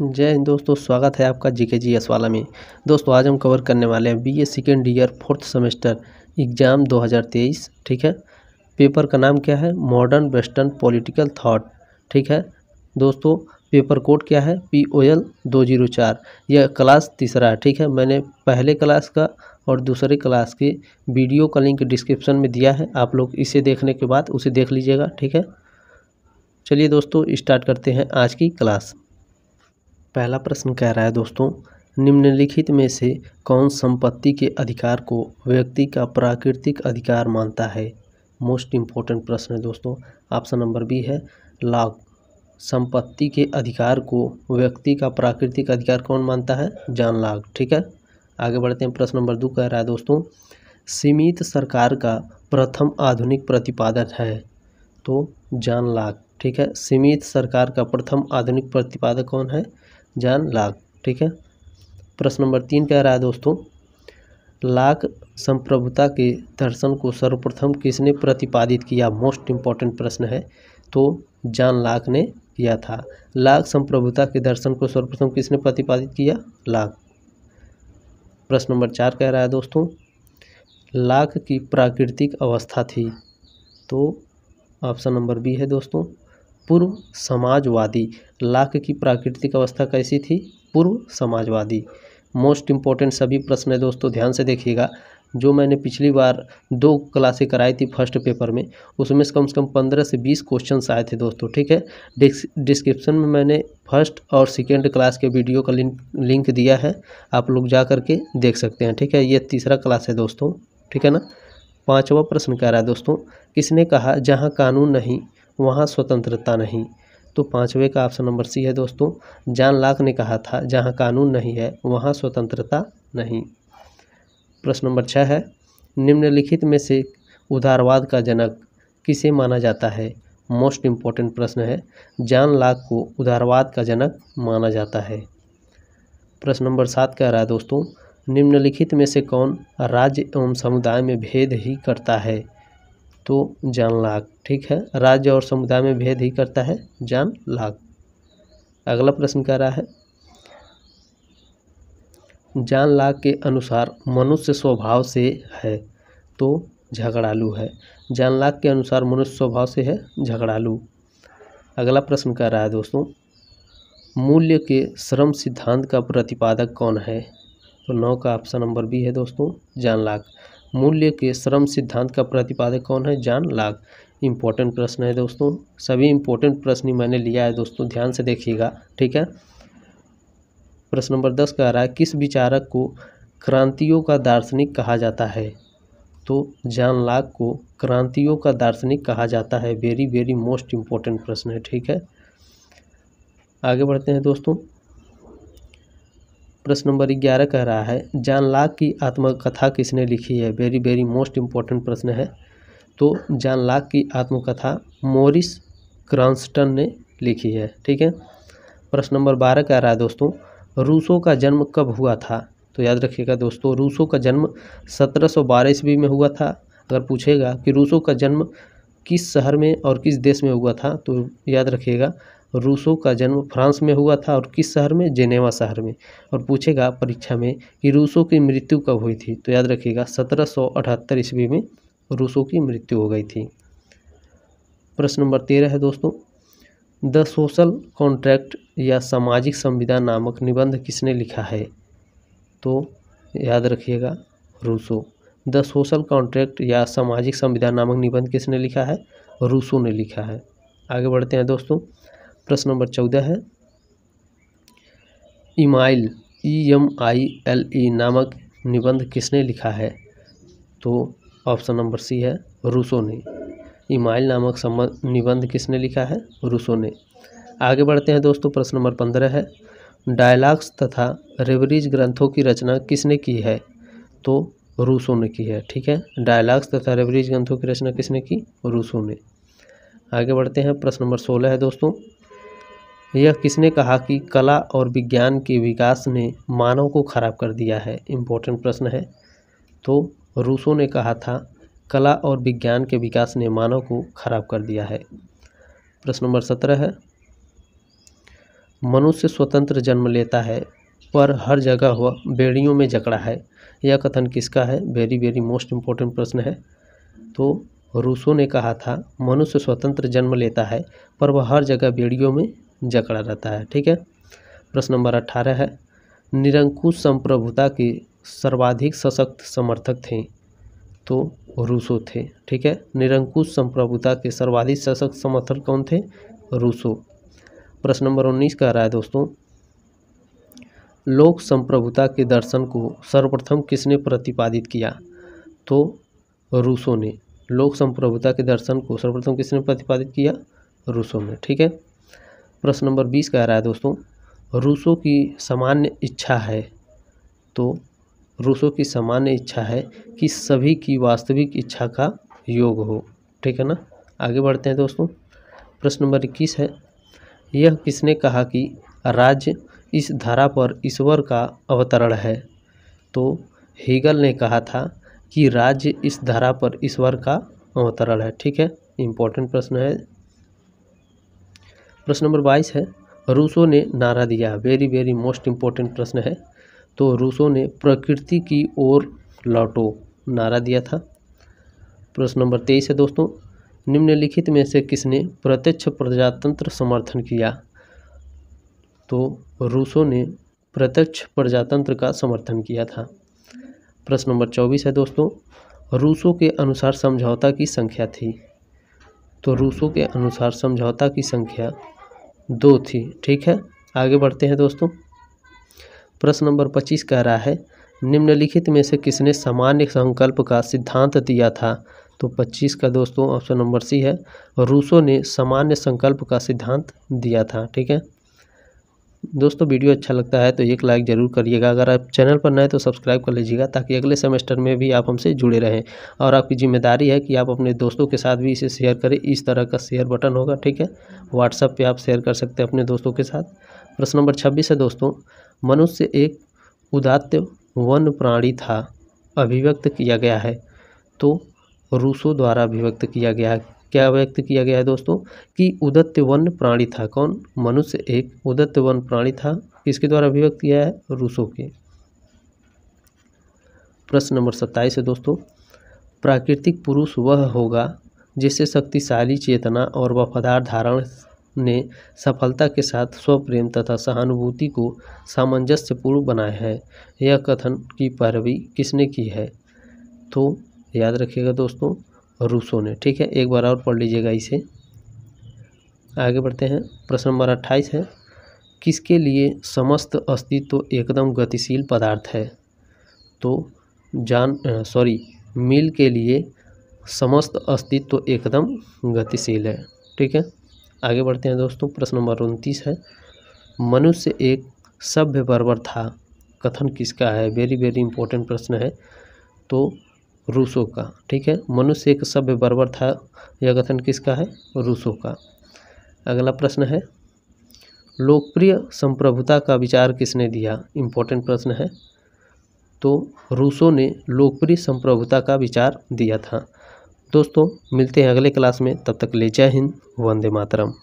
जय हिंद दोस्तों स्वागत है आपका जी के जी एस वाला में दोस्तों आज हम कवर करने वाले हैं B A second year fourth semester exam 2023 ठीक है पेपर का नाम क्या है मॉडर्न वेस्टर्न पॉलिटिकल थाट ठीक है दोस्तों पेपर कोड क्या है पी ओ एल दो जीरो चार यह क्लास तीसरा है ठीक है मैंने पहले क्लास का और दूसरे क्लास के वीडियो का लिंक डिस्क्रिप्शन में दिया है आप लोग इसे देखने के बाद उसे देख लीजिएगा ठीक है चलिए दोस्तों स्टार्ट करते हैं आज की क्लास पहला प्रश्न कह रहा है दोस्तों निम्नलिखित में से कौन संपत्ति के अधिकार को व्यक्ति का प्राकृतिक अधिकार मानता है मोस्ट इम्पोर्टेंट प्रश्न है दोस्तों ऑप्शन नंबर बी है लाग संपत्ति के अधिकार को व्यक्ति का प्राकृतिक अधिकार कौन मानता है जान लाग ठीक है आगे बढ़ते हैं प्रश्न नंबर दो कह रहा है दोस्तों सीमित सरकार का प्रथम आधुनिक प्रतिपादक है तो जान लाग ठीक है सीमित सरकार का प्रथम आधुनिक प्रतिपादक कौन है जान लाख ठीक है प्रश्न नंबर तीन कह रहा है दोस्तों लाख संप्रभुता के दर्शन को सर्वप्रथम किसने प्रतिपादित किया मोस्ट इम्पॉर्टेंट प्रश्न है तो जान लाख ने किया था लाख संप्रभुता के दर्शन को सर्वप्रथम किसने प्रतिपादित किया लाख प्रश्न नंबर चार कह रहा है दोस्तों लाख की प्राकृतिक अवस्था थी तो ऑप्शन नंबर बी है दोस्तों पूर्व समाजवादी लाख की प्राकृतिक अवस्था कैसी थी पूर्व समाजवादी मोस्ट इम्पॉर्टेंट सभी प्रश्न है दोस्तों ध्यान से देखिएगा जो मैंने पिछली बार दो क्लासें कराई थी फर्स्ट पेपर में उसमें से कम से कम पंद्रह से बीस क्वेश्चन आए थे दोस्तों ठीक है डिस्क्रिप्शन में मैंने फर्स्ट और सेकेंड क्लास के वीडियो का लिंक लिंक दिया है आप लोग जा करके देख सकते हैं ठीक है ये तीसरा क्लास है दोस्तों ठीक है ना पाँचवा प्रश्न कह रहा है दोस्तों किसने कहा जहाँ कानून नहीं वहाँ स्वतंत्रता नहीं तो पाँचवें का ऑप्शन नंबर सी है दोस्तों जान लाख ने कहा था जहाँ कानून नहीं है वहाँ स्वतंत्रता नहीं प्रश्न नंबर छः है निम्नलिखित में से उदारवाद का जनक किसे माना जाता है मोस्ट इम्पॉर्टेंट प्रश्न है जान लाख को उदारवाद का जनक माना जाता है प्रश्न नंबर सात कह रहा है दोस्तों निम्नलिखित में से कौन राज्य एवं समुदाय में भेद ही करता है तो जान लाख ठीक है राज्य और समुदाय में भेद ही करता है जान लाख अगला प्रश्न कह रहा है जान लाख के अनुसार मनुष्य स्वभाव से है तो झगड़ालू है जान लाख के अनुसार मनुष्य स्वभाव से है झगड़ालू अगला प्रश्न कह रहा है दोस्तों मूल्य के श्रम सिद्धांत का प्रतिपादक कौन है तो नौ का ऑप्शन नंबर बी है दोस्तों जान लाख मूल्य के श्रम सिद्धांत का प्रतिपादक कौन है जान लाग इम्पोर्टेंट प्रश्न है दोस्तों सभी इम्पोर्टेंट प्रश्न मैंने लिया है दोस्तों ध्यान से देखिएगा ठीक है प्रश्न नंबर दस कह रहा है किस विचारक को क्रांतियों का दार्शनिक कहा जाता है तो जान लाग को क्रांतियों का दार्शनिक कहा जाता है वेरी वेरी मोस्ट इम्पोर्टेंट प्रश्न है ठीक है आगे बढ़ते हैं दोस्तों प्रश्न नंबर ग्यारह कह रहा है जान लाक की आत्मकथा किसने लिखी है वेरी वेरी मोस्ट इम्पॉर्टेंट प्रश्न है तो जान लाक की आत्मकथा मोरिस क्रॉन्स्टन ने लिखी है ठीक है प्रश्न नंबर बारह कह रहा है दोस्तों रूसो का जन्म कब हुआ था तो याद रखिएगा दोस्तों रूसो का जन्म सत्रह सौ बारह ईस्वी में हुआ था अगर पूछेगा कि रूसो का जन्म किस शहर में और किस देश में हुआ था तो याद रखिएगा रूसो का जन्म फ्रांस में हुआ था और किस शहर में जेनेवा शहर में और पूछेगा परीक्षा में कि रूसो की मृत्यु कब हुई थी तो याद रखिएगा सत्रह सौ अठहत्तर ईस्वी में रूसो की मृत्यु हो गई थी प्रश्न नंबर तेरह है दोस्तों द सोशल कॉन्ट्रैक्ट या सामाजिक संविधान नामक निबंध किसने लिखा है तो याद रखिएगा रूसो द सोशल कॉन्ट्रैक्ट या सामाजिक संविधान नामक निबंध किसने लिखा है रूसो ने लिखा है आगे बढ़ते हैं दोस्तों प्रश्न नंबर चौदह है ईमाइल E M I L E नामक निबंध किसने लिखा है तो ऑप्शन नंबर सी है रूसो ने इमाइल नामक संबंध निबंध किसने लिखा है रूसो ने आगे बढ़ते हैं दोस्तों प्रश्न नंबर पंद्रह है डायलॉग्स तथा रेवरीज ग्रंथों की रचना किसने की है तो रूसो ने की है ठीक है डायलॉग्स तथा रेवरीज ग्रंथों की रचना किसने की रूसो ने आगे बढ़ते हैं प्रश्न नंबर सोलह है दोस्तों यह किसने कहा कि कला और विज्ञान के विकास ने मानव को खराब कर दिया है इम्पोर्टेंट प्रश्न है तो रूसो ने कहा था कला और विज्ञान के विकास ने मानव को खराब कर दिया है प्रश्न नंबर सत्रह है मनुष्य स्वतंत्र जन्म लेता है पर हर जगह वह बेड़ियों में जकड़ा है यह कथन किसका है वेरी वेरी मोस्ट इम्पोर्टेंट प्रश्न है तो रूसो ने कहा था मनुष्य स्वतंत्र जन्म लेता है पर वह हर जगह बेड़ियों में जकड़ा रहता है ठीक है प्रश्न नंबर अट्ठारह है निरंकुश संप्रभुता की सर्वाधिक सशक्त समर्थक थे तो रूसो थे ठीक है निरंकुश संप्रभुता के सर्वाधिक सशक्त समर्थक कौन थे रूसो प्रश्न नंबर उन्नीस कह रहा है दोस्तों लोक संप्रभुता के दर्शन को सर्वप्रथम किसने प्रतिपादित किया तो रूसो ने लोक संप्रभुता के दर्शन को सर्वप्रथम किसने प्रतिपादित किया रूसो ने ठीक है प्रश्न नंबर बीस कह रहा है दोस्तों रूसों की सामान्य इच्छा है तो रूसों की सामान्य इच्छा है कि सभी की वास्तविक इच्छा का योग हो ठीक है ना आगे बढ़ते हैं दोस्तों प्रश्न नंबर इक्कीस है यह किसने कहा कि राज्य इस धारा पर ईश्वर का अवतरण है तो हीगल ने कहा था कि राज्य इस धारा पर ईश्वर का अवतरण है ठीक है इम्पोर्टेंट प्रश्न है प्रश्न नंबर बाईस है रूसो ने नारा दिया वेरी वेरी मोस्ट इम्पोर्टेंट प्रश्न है तो रूसो ने प्रकृति की ओर लौटो नारा दिया था प्रश्न नंबर तेईस है दोस्तों निम्नलिखित में से किसने प्रत्यक्ष प्रजातंत्र समर्थन किया तो रूसो ने प्रत्यक्ष प्रजातंत्र का समर्थन किया था प्रश्न नंबर चौबीस है दोस्तों रूसो के अनुसार समझौता की संख्या थी तो रूसो के अनुसार समझौता की संख्या दो थी ठीक है आगे बढ़ते हैं दोस्तों प्रश्न नंबर पच्चीस कह रहा है निम्नलिखित में से किसने सामान्य संकल्प का सिद्धांत दिया था तो पच्चीस का दोस्तों ऑप्शन नंबर सी है रूसो ने सामान्य संकल्प का सिद्धांत दिया था ठीक है दोस्तों वीडियो अच्छा लगता है तो एक लाइक ज़रूर करिएगा अगर आप चैनल पर नए तो सब्सक्राइब कर लीजिएगा ताकि अगले सेमेस्टर में भी आप हमसे जुड़े रहें और आपकी जिम्मेदारी है कि आप अपने दोस्तों के साथ भी इसे शेयर करें इस तरह का शेयर बटन होगा ठीक है व्हाट्सएप पर आप शेयर कर सकते हैं अपने दोस्तों के साथ प्रश्न नंबर छब्बीस है दोस्तों मनुष्य एक उदात्त वन प्राणी था अभिव्यक्त किया गया है तो रूसो द्वारा अभिव्यक्त किया गया है क्या व्यक्त किया गया है दोस्तों कि उदत्त वन्य प्राणी था कौन मनुष्य एक उदत्त वन्य प्राणी था किसके द्वारा अभिव्यक्त किया है रूसो के प्रश्न नंबर सत्ताईस है दोस्तों प्राकृतिक पुरुष वह होगा जिससे शक्तिशाली चेतना और वफादार धारण ने सफलता के साथ स्वप्रेम तथा सहानुभूति को सामंजस्यपूर्ण बनाया है यह कथन की पैरवी किसने की है तो याद रखिएगा दोस्तों रूसों ने ठीक है एक बार और पढ़ लीजिएगा इसे आगे बढ़ते हैं प्रश्न नंबर अट्ठाईस है किसके लिए समस्त अस्तित्व एकदम गतिशील पदार्थ है तो जान सॉरी मिल के लिए समस्त अस्तित्व एकदम गतिशील है ठीक है आगे बढ़ते हैं दोस्तों प्रश्न नंबर उनतीस है मनुष्य एक सभ्य बर्बर था कथन किसका है वेरी वेरी इंपॉर्टेंट प्रश्न है तो रूसों का ठीक है मनुष्य एक सभ्य बर्बर था यह कथन किसका है रूसों का अगला प्रश्न है लोकप्रिय संप्रभुता का विचार किसने दिया इम्पोर्टेंट प्रश्न है तो रूसों ने लोकप्रिय संप्रभुता का विचार दिया था दोस्तों मिलते हैं अगले क्लास में तब तक ले जय हिंद वंदे मातरम